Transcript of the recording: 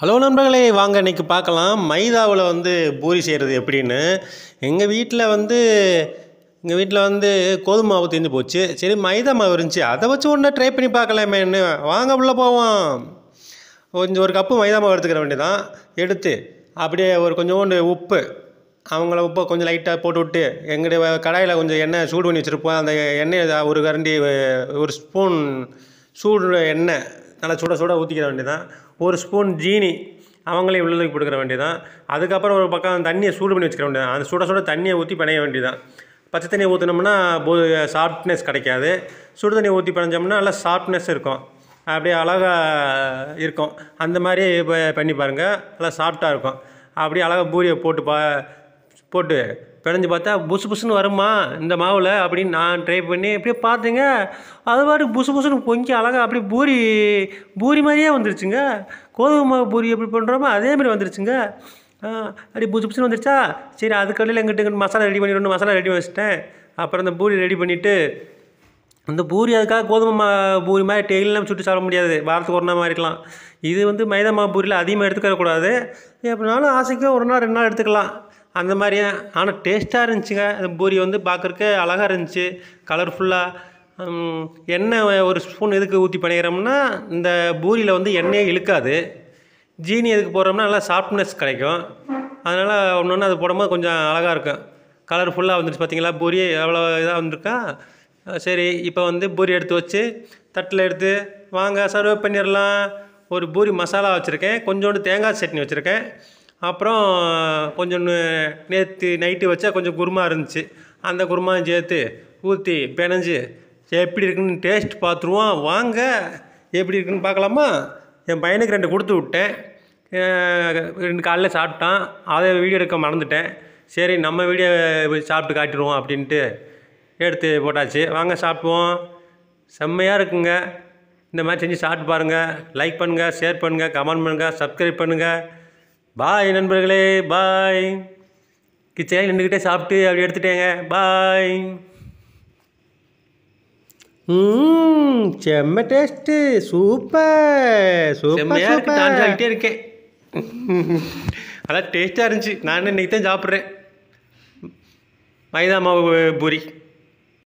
hello நண்பர்களே வாங்க இன்றைக்கி பார்க்கலாம் மைதாவில் வந்து பூரி செய்கிறது எப்படின்னு எங்கள் வீட்டில் வந்து எங்கள் வீட்டில் வந்து கோதுமை மாவு தீர்ந்து போச்சு சரி மைதா மாவு இருந்துச்சு அதை வச்சு ஒன்றா ட்ரை பண்ணி என்ன வாங்க உள்ளே போவோம் கொஞ்சம் ஒரு கப்பு மைதா மாவு எடுத்துக்கிற வேண்டியதான் எடுத்து அப்படியே ஒரு கொஞ்சோண்டு உப்பு அவங்கள உப்பை கொஞ்சம் லைட்டாக போட்டு விட்டு எங்களுடைய கடாயில் கொஞ்சம் எண்ணெய் சூடு பண்ணி வச்சுருப்போம் அந்த எண்ணெய் ஒரு கரண்டி ஒரு ஸ்பூன் சூடு எண்ணெய் நல்லா சுட சுட ஊற்றிக்கிற வேண்டியதான் ஒரு ஸ்பூன் ஜீனி அவங்களே உள்ளதுக்கு கொடுக்குற வேண்டியதான் அதுக்கப்புறம் ஒரு பக்கம் தண்ணியை சூடு பண்ணி வச்சுக்க வேண்டியதான் அந்த சுட சுட தண்ணியை ஊற்றி பிணைய வேண்டியதான் பச்சை தண்ணியை ஊற்றினோம்னா போது சாஃப்ட்னஸ் கிடைக்காது சுடு தண்ணியை ஊற்றி பிணைஞ்சோம்னா நல்லா சாஃப்ட்னஸ் இருக்கும் அப்படியே அழகாக இருக்கும் அந்த மாதிரி பண்ணி பாருங்கள் நல்லா சாஃப்டாக இருக்கும் அப்படியே அழகாக பூரியை போட்டு பா போட்டு பிணைஞ்சு பார்த்தா புசு புசுன்னு வருமா இந்த மாவில் அப்படின்னு நான் ட்ரை பண்ணி அப்படியே பார்த்துங்க அது மாதிரி புசு புசுன்னு பொங்கி அழகாக அப்படியே பூரி பூரி மாதிரியே வந்துருச்சுங்க கோதுமை மாவு பூரி எப்படி பண்ணுறோமோ அதே மாதிரி வந்துருச்சுங்க அப்படி புசு புசுன்னு வந்துருச்சா சரி அதுக்கடையில் எங்கிட்ட மசாலா ரெடி பண்ணிடணும் மசாலா ரெடி வச்சுட்டேன் அப்புறம் அந்த பூரி ரெடி பண்ணிவிட்டு அந்த பூரி அதுக்காக கோதுமை மா பூரி மாதிரி டெய்லாம் சுட்டு சாப்பிட முடியாது வாரத்துக்கு ஒரு நாள் மாதிரி இது வந்து மைதா மாவு பூரியில் அதிகமாக எடுத்துக்கிறக்கூடாது எப்படினாலும் ஆசைக்கு ஒரு நாள் ரெண்டு நாள் எடுத்துக்கலாம் அந்த மாதிரி ஆனால் டேஸ்ட்டாக இருந்துச்சுங்க அந்த பூரி வந்து பார்க்குறக்கு அழகாக இருந்துச்சு கலர்ஃபுல்லாக எண்ணெய் ஒரு ஸ்பூன் எதுக்கு ஊற்றி பண்ணிக்கிறோம்னா இந்த பூரியில் வந்து எண்ணெயே இழுக்காது ஜீனி எதுக்கு போடுறோம்னா நல்லா சாஃப்ட்னஸ் கிடைக்கும் அதனால் ஒன்று ஒன்று அது போடும்போது கொஞ்சம் அழகாக இருக்கும் கலர்ஃபுல்லாக வந்துருச்சு பார்த்தீங்களா பூரி எவ்வளோ இதாக வந்திருக்கா சரி இப்போ வந்து பூரி எடுத்து வச்சு தட்டில் எடுத்து வாங்க சர்வ் பண்ணிடலாம் ஒரு பூரி மசாலா வச்சுருக்கேன் கொஞ்சோண்டு தேங்காய் சட்னி வச்சுருக்கேன் அப்புறம் கொஞ்சம் நேற்று நைட்டு வச்சா கொஞ்சம் குருமா இருந்துச்சு அந்த குருமாவும் சேர்த்து ஊற்றி பிணைஞ்சி எப்படி இருக்குன்னு டேஸ்ட் பார்த்துருவோம் வாங்க எப்படி இருக்குன்னு பார்க்கலாமா என் பையனுக்கு ரெண்டு கொடுத்து விட்டேன் ரெண்டு காலையில் சாப்பிட்டான் அதை வீடியோ எடுக்க மறந்துட்டேன் சரி நம்ம வீடியோ சாப்பிட்டு காட்டிடுவோம் அப்படின்ட்டு எடுத்து போட்டாச்சு வாங்க சாப்பிடுவோம் செம்மையாக இருக்குங்க இந்த மாதிரி செஞ்சு சாப்பிட்டு பாருங்கள் லைக் பண்ணுங்கள் ஷேர் பண்ணுங்கள் கமெண்ட் பண்ணுங்கள் சப்ஸ்கிரைப் பண்ணுங்கள் பாய் நண்பர்களே பாய் கிச்சனில் நின்றுக்கிட்டே சாப்பிட்டு அப்படி எடுத்துட்டேங்க பாய் செம்ம டேஸ்ட்டு சூப்பர் சூப்பர் ஆகிட்டே இருக்கேன் அதான் டேஸ்ட்டாக இருந்துச்சு நான் இன்றைக்கி தான் சாப்பிட்றேன் மைதா மாவு பூரி